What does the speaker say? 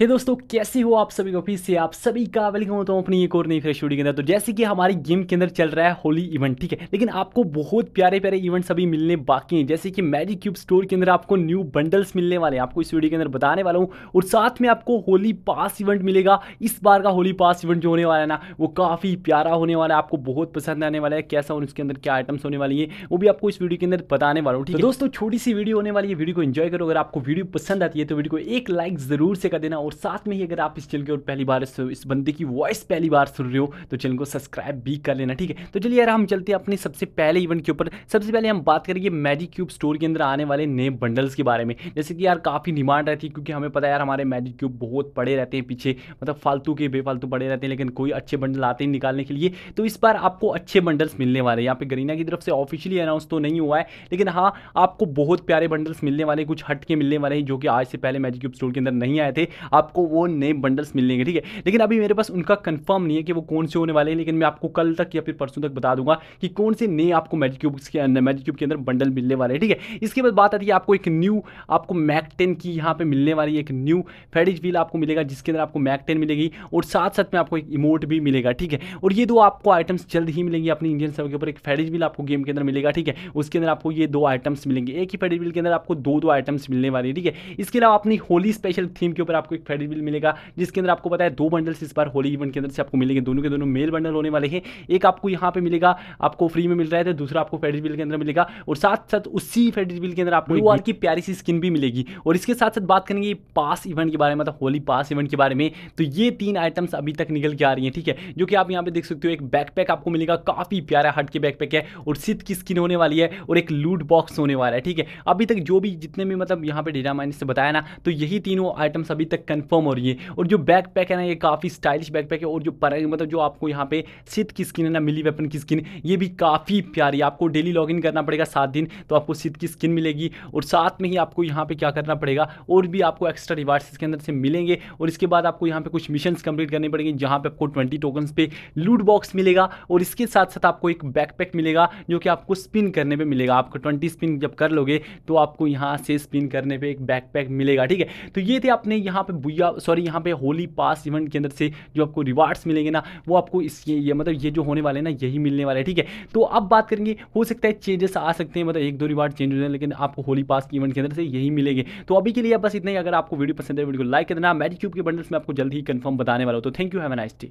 हे hey दोस्तों कैसे हो आप सभी को फिर से आप सभी का वेलकम होता हूँ अपनी एक और नई फ्रेश स्टूडियो के अंदर तो जैसे कि हमारी गेम के अंदर चल रहा है होली इवेंट ठीक है लेकिन आपको बहुत प्यारे प्यारे इवेंट सभी मिलने बाकी हैं जैसे कि मैजिक क्यूब स्टोर के अंदर आपको न्यू बंडल्स मिलने वाले हैं आपको इस वीडियो के अंदर बताने वाला हूँ और साथ में आपको होली पास इवेंट मिलेगा इस बार का होली पास इवेंट जो होने वाला है ना वो काफ़ी प्यारा होने वाला है आपको बहुत पसंद आने वाला है कैसा और उसके अंदर क्या आइटम्स होने वाली है वो भी आपको इस वीडियो के अंदर बताने वाला हूँ ठीक है तो दोस्तों छोटी सी वीडियो होने वाली है वीडियो को इन्जॉय करो अगर आपको वीडियो पसंद आती है तो वीडियो को एक लाइक जरूर से कर देना और साथ में ही अगर आप इस चैनल के और पहली बार इस, इस बंदे की वॉइस पहली बार सुन रहे हो तो चैनल को सब्सक्राइब भी कर लेना ठीक है तो चलिए यार हम चलते हैं अपने सबसे पहले इवेंट के ऊपर सबसे पहले हम बात करेंगे मैजिक क्यूब स्टोर के अंदर आने वाले नए बंडल्स के बारे में जैसे कि यार काफ़ी डिमांड रहती है क्योंकि हमें पता है यार हमारे मैजिक क्यूब बहुत पड़े रहते हैं पीछे मतलब फालतू के बेफालतू पड़े रहते हैं लेकिन कोई अच्छे बंडल आते हैं निकालने के लिए तो इस बार आपको अच्छे बंडल्स मिलने वाले हैं यहाँ पे गरीना की तरफ से ऑफिशियली अनाउंस तो नहीं हुआ है लेकिन हाँ आपको बहुत प्यारे बंडल्स मिलने वाले कुछ हटके मिलने वाले हैं जो कि आज से पहले मैजिक क्यूब स्टोर के अंदर नहीं आए थे आपको वो नए बंडल्स मिलेंगे ठीक है लेकिन अभी मेरे पास उनका कंफर्म नहीं है कि वो कौन से होने वाले हैं लेकिन मैं आपको कल तक या फिर परसों तक बता दूंगा कि कौन से नए आपको मैजिक क्यूब्स के अंदर मैजिक क्यूब के अंदर बंडल मिलने वाले हैं ठीक है इसके बाद बात आती है आपको एक न्यू आपको मैक टेन की यहाँ पर मिलने वाली एक न्यू फेडिज व्हील आपको मिलेगा जिसके अंदर आपको मैक टेन मिलेगी और साथ साथ में आपको एक इमोट भी मिलेगा ठीक है और ये दो आपको आइटम्स जल्द ही मिलेंगी अपने इंडियन सर्वर के ऊपर एक फेडिज व्हील आपको गेम के अंदर मिलेगा ठीक है उसके अंदर आपको ये दो आइटम्स मिलेंगे एक ही फेडिज व्हील के अंदर आपको दो दो आइटम्स मिलने वाले ठीक है इसके अलावा अपनी होली स्पेशल थीम के ऊपर आपको एक फेडरी बिल मिलेगा जिसके अंदर आपको पता है दो बंडल्स इस बार होली इवेंट के अंदर से आपको मिलेंगे दोनों के दोनों मेल बंडल होने वाले हैं एक आपको यहाँ पे मिलेगा आपको फ्री में मिल रहा है तो दूसरा आपको फेडरी बिल के अंदर मिलेगा और साथ साथ उसी फेडरी बिल के अंदर आपको वाल की प्यारी सी स्किन भी मिलेगी और इसके साथ साथ बात करेंगे पास इवेंट के बारे में मतलब होली पास इवेंट के बारे में तो ये तीन आइटम्स अभी तक निकल के आ रही है ठीक है जो कि आप यहाँ पे देख सकते हो एक बैकपैक आपको मिलेगा काफ़ी प्यारा हट के बैकपैक है और सिद्ध की स्किन होने वाली है और एक लूट बॉक्स होने वाला है ठीक है अभी तक जो भी जितने भी मतलब यहाँ पे डेटा माइनिस से बताया ना तो यही तीनों आइटम्स अभी तक कंफर्म हो रही है और जो बैक है ना ये काफ़ी स्टाइलिश बैक है और जो पर मतलब जो आपको यहाँ पे सिद्ध की स्किन है ना मिली वेपन की स्किन ये भी काफ़ी प्यारी आपको डेली लॉग करना पड़ेगा सात दिन तो आपको सिद्ध की स्किन मिलेगी और साथ में ही आपको यहाँ पर क्या करना पड़ेगा और भी आपको एक्स्ट्रा रिवार्ड्स इसके अंदर से मिलेंगे और इसके बाद आपको यहाँ पर कुछ मिशन कंप्लीट करने पड़ेंगे जहाँ पर आपको ट्वेंटी टोकन पे लूट बॉक्स मिलेगा और इसके साथ साथ आपको एक बैकपैक मिलेगा जो कि आपको स्पिन करने पे मिलेगा आपको 20 स्पिन जब कर लोगे तो आपको यहाँ से स्पिन करने पर एक बैकपैक मिलेगा ठीक है तो ये थे आपने यहाँ पे भूया सॉरी यहाँ पे होली पास इवेंट के अंदर से जो आपको रिवार्ड्स मिलेंगे ना वो आपको इस ये, ये मतलब ये जो होने वाले ना यही मिलने वाले हैं ठीक है तो अब बात करेंगे हो सकता है चेंजेस आ सकते हैं मतलब एक दो रिवार्ड चेंज हो जाए लेकिन आपको होली पास इवेंट के अंदर से यही मिलेंगे तो अभी के लिए बस इतना ही अगर आपको वीडियो पसंद है वीडियो को लाइक करना देना क्यूब के बंडल्स में आपको जल्द ही कन्फर्म बताने वाला हो तो thank you have nice day